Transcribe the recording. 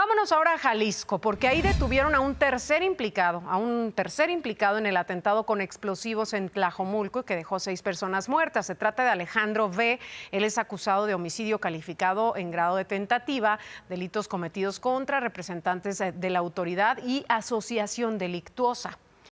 Vámonos ahora a Jalisco, porque ahí detuvieron a un tercer implicado, a un tercer implicado en el atentado con explosivos en Tlajomulco que dejó seis personas muertas. Se trata de Alejandro B. Él es acusado de homicidio calificado en grado de tentativa, delitos cometidos contra representantes eh, de la autoridad y asociación delictuosa.